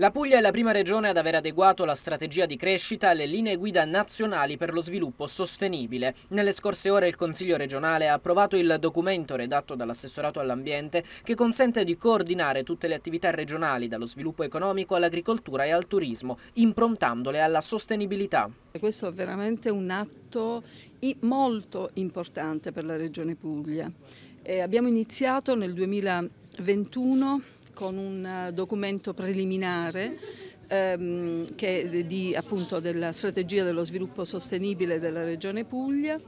La Puglia è la prima regione ad aver adeguato la strategia di crescita alle linee guida nazionali per lo sviluppo sostenibile. Nelle scorse ore il Consiglio regionale ha approvato il documento redatto dall'assessorato all'ambiente che consente di coordinare tutte le attività regionali dallo sviluppo economico all'agricoltura e al turismo, improntandole alla sostenibilità. Questo è veramente un atto molto importante per la regione Puglia. Eh, abbiamo iniziato nel 2021 con un eh, documento preliminare ehm, che è di, appunto, della strategia dello sviluppo sostenibile della Regione Puglia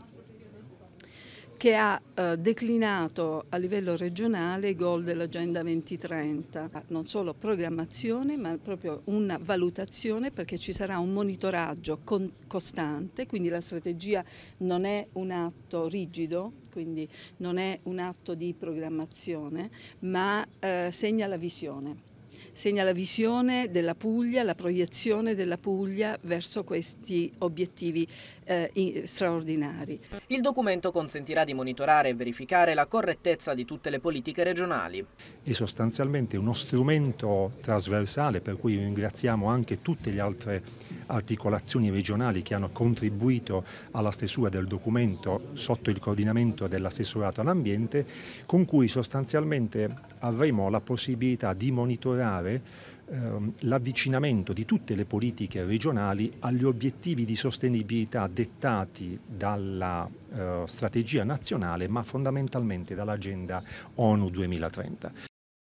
che ha eh, declinato a livello regionale i goal dell'Agenda 2030, non solo programmazione ma proprio una valutazione perché ci sarà un monitoraggio con, costante, quindi la strategia non è un atto rigido, quindi non è un atto di programmazione, ma eh, segna la visione segna la visione della Puglia, la proiezione della Puglia verso questi obiettivi eh, straordinari. Il documento consentirà di monitorare e verificare la correttezza di tutte le politiche regionali. È sostanzialmente uno strumento trasversale per cui ringraziamo anche tutte le altre articolazioni regionali che hanno contribuito alla stesura del documento sotto il coordinamento dell'assessorato all'ambiente con cui sostanzialmente avremo la possibilità di monitorare misurare ehm, l'avvicinamento di tutte le politiche regionali agli obiettivi di sostenibilità dettati dalla eh, strategia nazionale ma fondamentalmente dall'agenda ONU 2030.